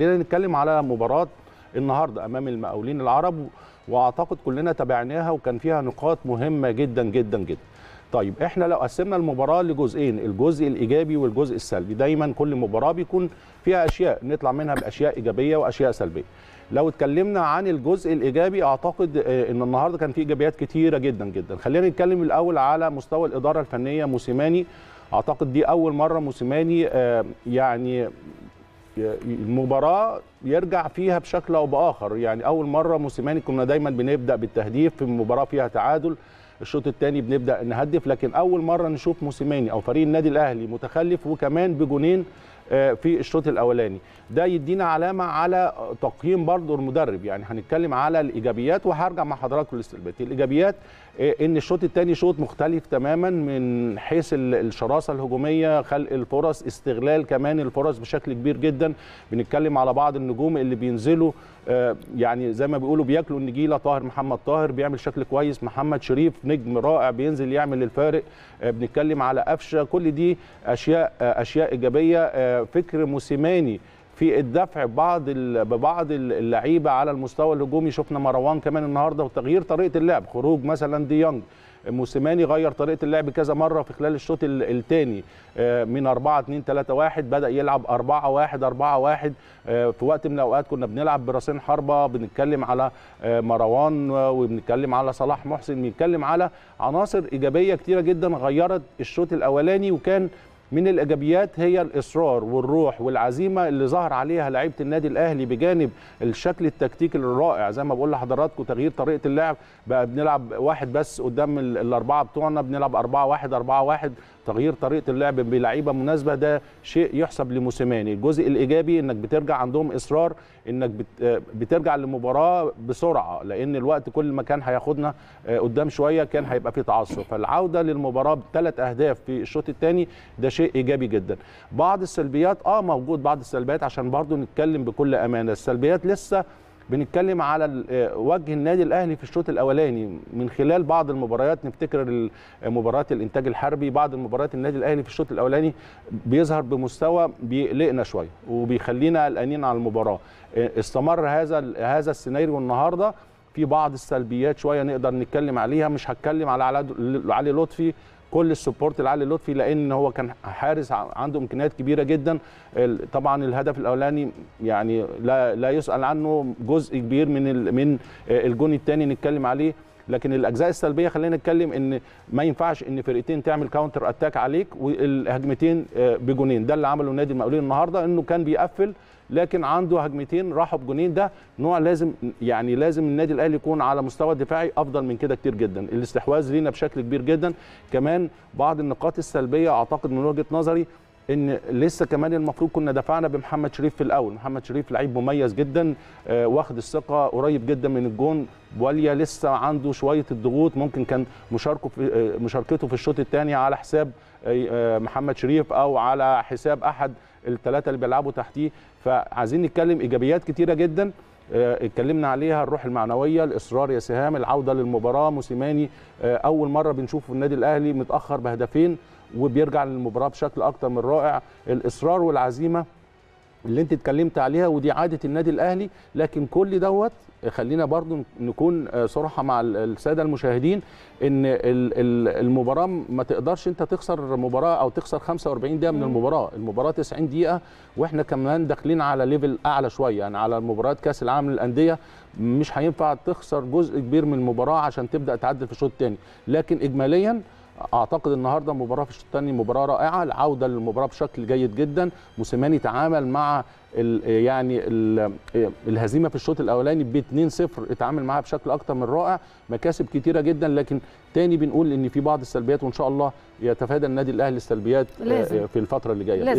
خلينا نتكلم على مباراه النهارده امام المقاولين العرب واعتقد كلنا تابعناها وكان فيها نقاط مهمه جدا جدا جدا طيب احنا لو قسمنا المباراه لجزئين الجزء الايجابي والجزء السلبي دايما كل مباراه بيكون فيها اشياء نطلع منها باشياء ايجابيه واشياء سلبيه لو اتكلمنا عن الجزء الايجابي اعتقد آه، ان النهارده كان في ايجابيات كتيره جدا جدا خلينا نتكلم الاول على مستوى الاداره الفنيه موسيماني اعتقد دي اول مره موسيماني آه، يعني المباراه يرجع فيها بشكل او باخر يعني اول مره موسيماني كنا دايما بنبدا بالتهديف في مباراه فيها تعادل الشوط الثاني بنبدا نهدف لكن اول مره نشوف موسيماني او فريق النادي الاهلي متخلف وكمان بجونين آه، في الشوط الاولاني ده يدينا علامه على تقييم برضه المدرب يعني هنتكلم على الايجابيات وهرجع مع حضراتكم للسلبيات الايجابيات آه، ان الشوط الثاني شوط مختلف تماما من حيث الشراسه الهجوميه خلق الفرص استغلال كمان الفرص بشكل كبير جدا بنتكلم على بعض النجوم اللي بينزلوا آه، يعني زي ما بيقولوا بياكلوا النجيله طاهر محمد طاهر بيعمل شكل كويس محمد شريف نجم رائع بينزل يعمل الفارق بنتكلم على قفشه كل دي اشياء اشياء ايجابيه فكر موسيماني في الدفع بعض ببعض اللعيبه على المستوى الهجومي شفنا مروان كمان النهارده وتغيير طريقه اللعب خروج مثلا ديانج دي موسيماني غير طريقه اللعب كذا مره في خلال الشوط الثاني آه، من 4 2 3 1 بدا يلعب 4 1 4 1 في وقت من الاوقات كنا بنلعب براسين حربه بنتكلم على آه، مروان وبنتكلم على صلاح محسن بنتكلم على عناصر ايجابيه كتيره جدا غيرت الشوط الاولاني وكان من الايجابيات هي الاصرار والروح والعزيمه اللي ظهر عليها لعيبه النادي الاهلي بجانب الشكل التكتيكي الرائع زي ما بقول لحضراتكم تغيير طريقه اللعب بقى بنلعب واحد بس قدام الاربعه بتوعنا بنلعب 4 1 4 1 تغيير طريقه اللعب بلعيبه مناسبه ده شيء يحسب لموسيماني الجزء الايجابي انك بترجع عندهم اصرار انك آه، بترجع للمباراه بسرعه لان الوقت كل ما كان هياخدنا آه، قدام شويه كان هيبقى في تعثر فالعوده للمباراه بثلاث اهداف في الشوط الثاني ده شيء شيء ايجابي جدا بعض السلبيات اه موجود بعض السلبيات عشان برضو نتكلم بكل امانه السلبيات لسه بنتكلم على آه، وجه النادي الاهلي في الشوط الاولاني من خلال بعض المباريات نفتكر آه، مباريات الانتاج الحربي بعض المباريات النادي الاهلي في الشوط الاولاني بيظهر بمستوى بيقلقنا شويه وبيخلينا قلقانين على المباراه آه، استمر هذا هذا السيناريو النهارده في بعض السلبيات شويه نقدر نتكلم عليها مش هتكلم على علي لطفي كل السبورت لعلي لطفي لان هو كان حارس عنده امكانيات كبيره جدا طبعا الهدف الاولاني يعني لا لا يسال عنه جزء كبير من من آه، الجون الثاني نتكلم عليه لكن الاجزاء السلبيه خلينا نتكلم ان ما ينفعش ان فرقتين تعمل كاونتر اتاك عليك والهجمتين آه، بجونين ده اللي عمله نادي المقاولين النهارده انه كان بيقفل لكن عنده هجمتين راحوا بجونين ده نوع لازم يعني لازم النادي الاهلي يكون على مستوى دفاعي افضل من كده كتير جدا الاستحواذ لينا بشكل كبير جدا كمان بعض النقاط السلبيه اعتقد من وجهه نظري ان لسه كمان المفروض كنا دفعنا بمحمد شريف في الاول محمد شريف لعيب مميز جدا آه، واخد الثقه قريب جدا من الجون واليا لسه عنده شويه الضغوط ممكن كان مشاركه في آه، مشاركته في الشوط الثاني على حساب آه، محمد شريف او على حساب احد الثلاثه اللي بيلعبوا تحتيه فعايزين نتكلم ايجابيات كتيره جدا اتكلمنا عليها الروح المعنويه الاصرار يا سهام العوده للمباراه موسيماني اول مره بنشوفه في النادي الاهلي متاخر بهدفين وبيرجع للمباراه بشكل اكتر من رائع الاصرار والعزيمه اللي انت اتكلمت عليها ودي عاده النادي الاهلي لكن كل دوت خلينا برضو نكون آه، صراحه مع الساده المشاهدين ان المباراه ما تقدرش انت تخسر مباراه او تخسر 45 دقيقه من المباراه المباراه 90 دقيقه واحنا كمان داخلين على ليفل اعلى شويه يعني على مباريات كاس العالم للانديه مش هينفع تخسر جزء كبير من المباراه عشان تبدا تعدل في الشوط الثاني لكن اجماليا اعتقد النهارده مباراه في الشوط الثاني مباراه رائعه العوده للمباراه بشكل جيد جدا موسيماني تعامل مع الـ يعني الـ الهزيمه في الشوط الاولاني ب 2-0 اتعامل معاها بشكل اكتر من رائع مكاسب كتيره جدا لكن تاني بنقول ان في بعض السلبيات وان شاء الله يتفادى النادي الاهلي السلبيات آه، لازم. في الفتره اللي جايه لازم.